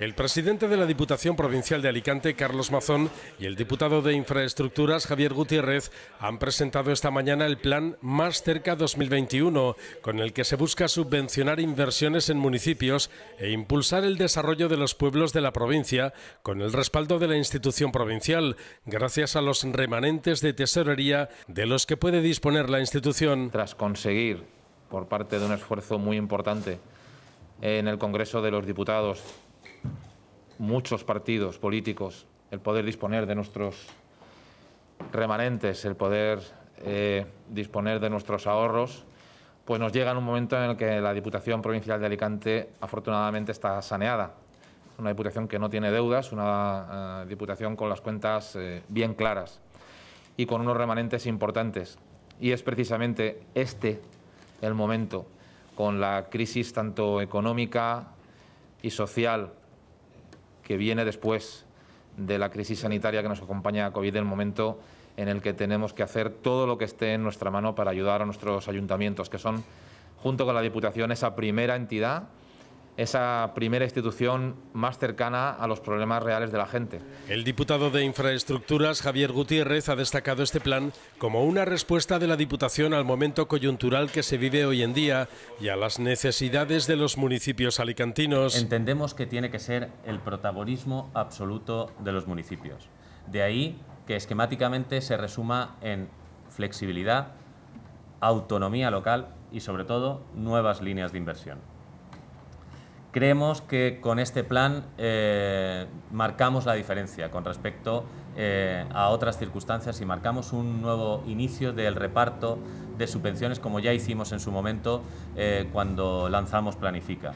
El presidente de la Diputación Provincial de Alicante, Carlos Mazón, y el diputado de Infraestructuras, Javier Gutiérrez, han presentado esta mañana el plan Más Cerca 2021, con el que se busca subvencionar inversiones en municipios e impulsar el desarrollo de los pueblos de la provincia con el respaldo de la institución provincial, gracias a los remanentes de tesorería de los que puede disponer la institución. Tras conseguir, por parte de un esfuerzo muy importante en el Congreso de los Diputados, muchos partidos políticos, el poder disponer de nuestros remanentes, el poder eh, disponer de nuestros ahorros, pues nos llega en un momento en el que la Diputación Provincial de Alicante afortunadamente está saneada. Una Diputación que no tiene deudas, una eh, Diputación con las cuentas eh, bien claras y con unos remanentes importantes. Y es precisamente este el momento, con la crisis tanto económica y social que viene después de la crisis sanitaria que nos acompaña a COVID, el momento en el que tenemos que hacer todo lo que esté en nuestra mano para ayudar a nuestros ayuntamientos, que son, junto con la Diputación, esa primera entidad esa primera institución más cercana a los problemas reales de la gente. El diputado de Infraestructuras, Javier Gutiérrez, ha destacado este plan como una respuesta de la Diputación al momento coyuntural que se vive hoy en día y a las necesidades de los municipios alicantinos. Entendemos que tiene que ser el protagonismo absoluto de los municipios. De ahí que esquemáticamente se resuma en flexibilidad, autonomía local y sobre todo nuevas líneas de inversión. Creemos que con este plan eh, marcamos la diferencia con respecto eh, a otras circunstancias y marcamos un nuevo inicio del reparto de subvenciones como ya hicimos en su momento eh, cuando lanzamos Planifica.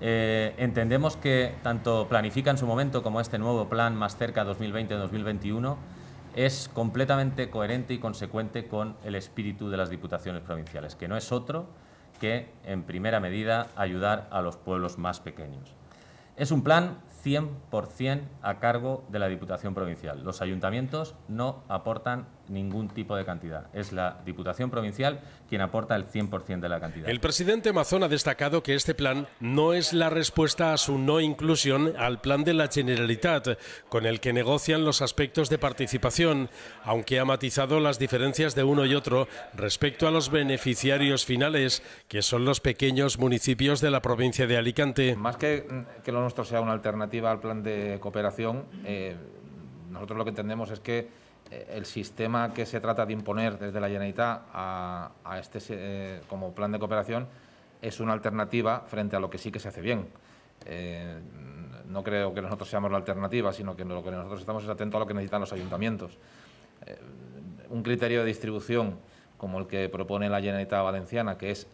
entendemos que tanto Planifica en su momento como este nuevo plan más cerca 2020-2021 es completamente coherente y consecuente con el espíritu de las diputaciones provinciales, que no es otro que, en primera medida, ayudar a los pueblos más pequeños. Es un plan 100% a cargo de la Diputación Provincial. Los ayuntamientos no aportan ningún tipo de cantidad. Es la Diputación Provincial quien aporta el 100% de la cantidad. El presidente Mazón ha destacado que este plan no es la respuesta a su no inclusión al plan de la Generalitat, con el que negocian los aspectos de participación, aunque ha matizado las diferencias de uno y otro respecto a los beneficiarios finales, que son los pequeños municipios de la provincia de Alicante. Más que mm, lo nuestro sea una alternativa al plan de cooperación, eh, nosotros lo que entendemos es que eh, el sistema que se trata de imponer desde la Generalitat a, este eh, como plan de cooperación es una alternativa frente a lo que sí que se hace bien. Eh, no creo que nosotros seamos la alternativa, sino que lo que nosotros estamos es atento a lo que necesitan los ayuntamientos. un criterio de distribución como el que propone la Generalitat Valenciana, que es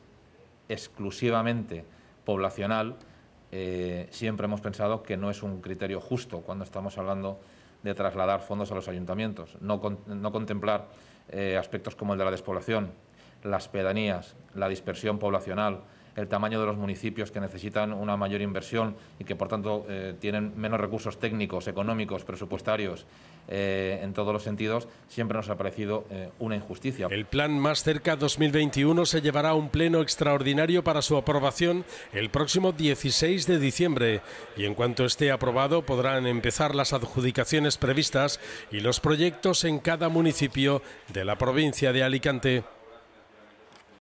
exclusivamente poblacional, siempre hemos pensado que no es un criterio justo cuando estamos hablando de trasladar fondos a los ayuntamientos, no, no contemplar eh, aspectos como el de la despoblación, las pedanías, la dispersión poblacional, el tamaño de los municipios que necesitan una mayor inversión y que, por tanto, eh, tienen menos recursos técnicos, económicos, presupuestarios, eh, en todos los sentidos, siempre nos ha parecido eh, una injusticia. El plan Más Cerca 2021 se llevará a un pleno extraordinario para su aprobación el próximo 16 de diciembre y en cuanto esté aprobado podrán empezar las adjudicaciones previstas y los proyectos en cada municipio de la provincia de Alicante.